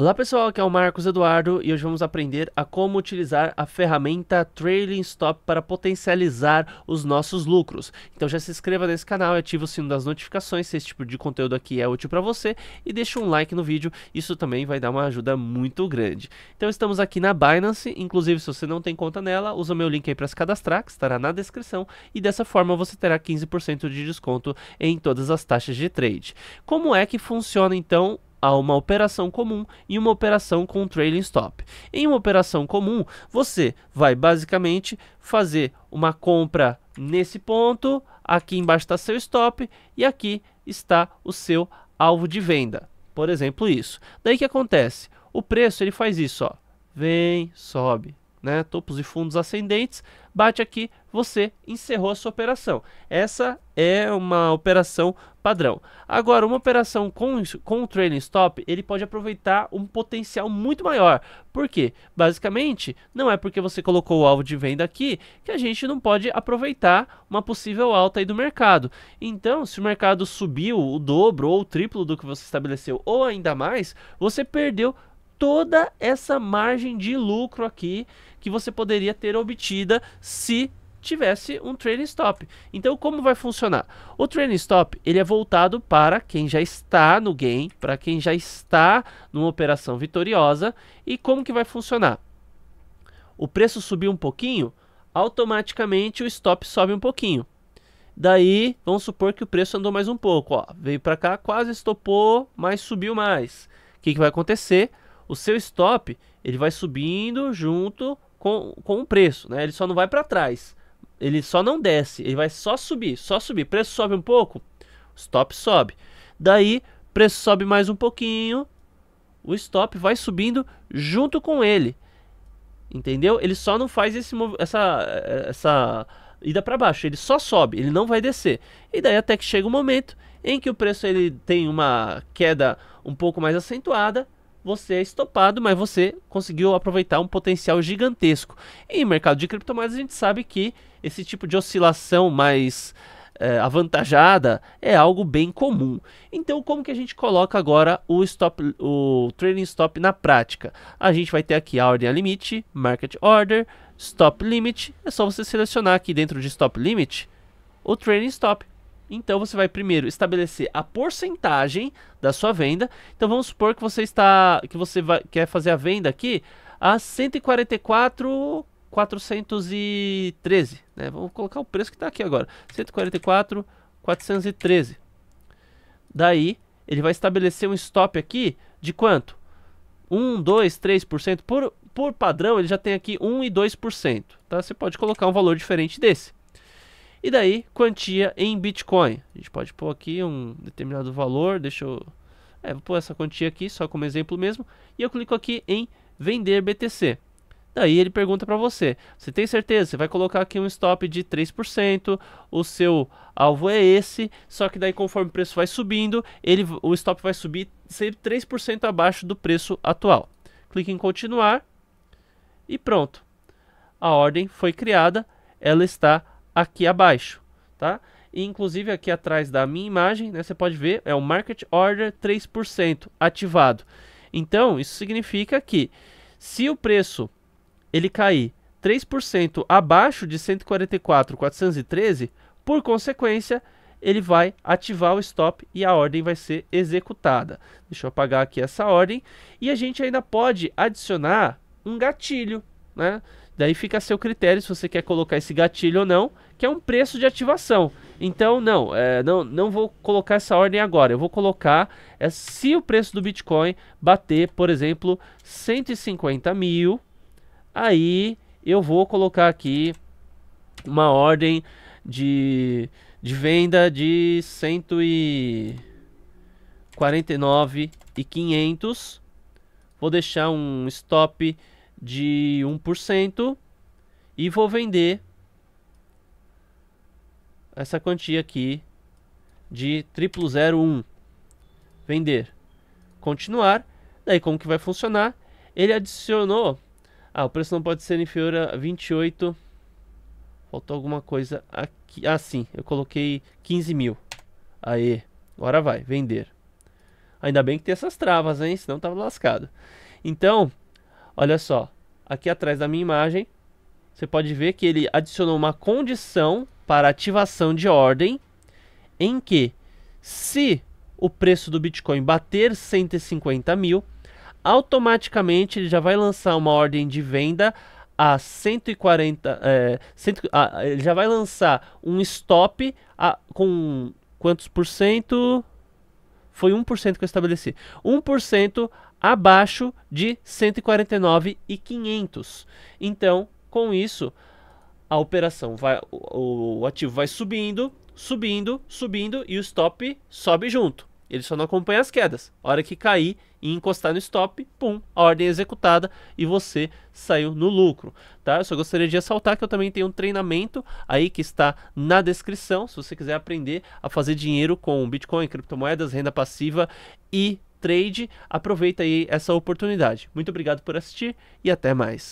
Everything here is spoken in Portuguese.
Olá pessoal, aqui é o Marcos Eduardo e hoje vamos aprender a como utilizar a ferramenta Trailing Stop para potencializar os nossos lucros. Então já se inscreva nesse canal e ative o sino das notificações se esse tipo de conteúdo aqui é útil para você e deixe um like no vídeo, isso também vai dar uma ajuda muito grande. Então estamos aqui na Binance, inclusive se você não tem conta nela, usa meu link aí para se cadastrar, que estará na descrição e dessa forma você terá 15% de desconto em todas as taxas de trade. Como é que funciona então a uma operação comum e uma operação com trailing stop. Em uma operação comum, você vai basicamente fazer uma compra nesse ponto, aqui embaixo está seu stop e aqui está o seu alvo de venda. Por exemplo, isso. Daí que acontece? O preço ele faz isso, ó. Vem, sobe, né? Topos e fundos ascendentes, bate aqui, você encerrou a sua operação. Essa é uma operação padrão. Agora, uma operação com, com o trailing stop, ele pode aproveitar um potencial muito maior. Por quê? Basicamente, não é porque você colocou o alvo de venda aqui que a gente não pode aproveitar uma possível alta aí do mercado. Então, se o mercado subiu o dobro ou o triplo do que você estabeleceu ou ainda mais, você perdeu toda essa margem de lucro aqui que você poderia ter obtida se tivesse um trailing stop. Então, como vai funcionar? O trailing stop ele é voltado para quem já está no game, para quem já está numa operação vitoriosa. E como que vai funcionar? O preço subiu um pouquinho, automaticamente o stop sobe um pouquinho. Daí, vamos supor que o preço andou mais um pouco, ó, veio para cá, quase estopou, mas subiu mais. O que, que vai acontecer? o seu stop ele vai subindo junto com, com o preço, né? Ele só não vai para trás, ele só não desce, ele vai só subir, só subir. Preço sobe um pouco, stop sobe. Daí preço sobe mais um pouquinho, o stop vai subindo junto com ele, entendeu? Ele só não faz esse essa essa ida para baixo, ele só sobe, ele não vai descer. E daí até que chega o um momento em que o preço ele tem uma queda um pouco mais acentuada você é estopado, mas você conseguiu aproveitar um potencial gigantesco. E em mercado de criptomoedas a gente sabe que esse tipo de oscilação mais é, avantajada é algo bem comum. Então, como que a gente coloca agora o stop, o trading stop na prática? A gente vai ter aqui a ordem a limite, market order, stop limit. É só você selecionar aqui dentro de stop limit o trading stop. Então você vai primeiro estabelecer a porcentagem da sua venda. Então vamos supor que você está que você vai, quer fazer a venda aqui a 144 413, né? Vamos colocar o preço que está aqui agora. 144 413. Daí ele vai estabelecer um stop aqui de quanto? 1, 2, 3% por por padrão, ele já tem aqui 1 e 2%, tá? Você pode colocar um valor diferente desse. E daí, quantia em Bitcoin. A gente pode pôr aqui um determinado valor, deixa eu... É, vou pôr essa quantia aqui, só como exemplo mesmo. E eu clico aqui em vender BTC. Daí ele pergunta para você, você tem certeza? Você vai colocar aqui um stop de 3%, o seu alvo é esse, só que daí conforme o preço vai subindo, ele, o stop vai subir sempre 3% abaixo do preço atual. Clique em continuar e pronto. A ordem foi criada, ela está aqui abaixo, tá? E, inclusive aqui atrás da minha imagem, né, você pode ver, é o Market Order 3% ativado. Então, isso significa que se o preço ele cair 3% abaixo de 144,413, por consequência, ele vai ativar o stop e a ordem vai ser executada. Deixa eu apagar aqui essa ordem e a gente ainda pode adicionar um gatilho, né? Daí fica a seu critério se você quer colocar esse gatilho ou não, que é um preço de ativação. Então, não, é, não, não vou colocar essa ordem agora. Eu vou colocar é, se o preço do Bitcoin bater, por exemplo, 150 mil, aí eu vou colocar aqui uma ordem de, de venda de 149 e 500. Vou deixar um stop de 1% e vou vender essa quantia aqui de 0001. Vender. Continuar. Daí como que vai funcionar? Ele adicionou... Ah, o preço não pode ser inferior a 28... Faltou alguma coisa aqui. Ah, sim. Eu coloquei 15 mil. Aê. Agora vai. Vender. Ainda bem que tem essas travas, hein? Senão tava lascado. Então, Olha só, aqui atrás da minha imagem, você pode ver que ele adicionou uma condição para ativação de ordem em que, se o preço do Bitcoin bater 150 mil, automaticamente ele já vai lançar uma ordem de venda a 140, é, cento, a, ele já vai lançar um stop a, com quantos por cento? Foi 1% que eu estabeleci. 1% abaixo de 149,500. Então, com isso, a operação vai o, o ativo vai subindo, subindo, subindo e o stop sobe junto. Ele só não acompanha as quedas. A hora que cair e encostar no stop, pum, a ordem é executada e você saiu no lucro, tá? Eu só gostaria de assaltar que eu também tenho um treinamento aí que está na descrição, se você quiser aprender a fazer dinheiro com Bitcoin, criptomoedas, renda passiva e trade, aproveita aí essa oportunidade. Muito obrigado por assistir e até mais.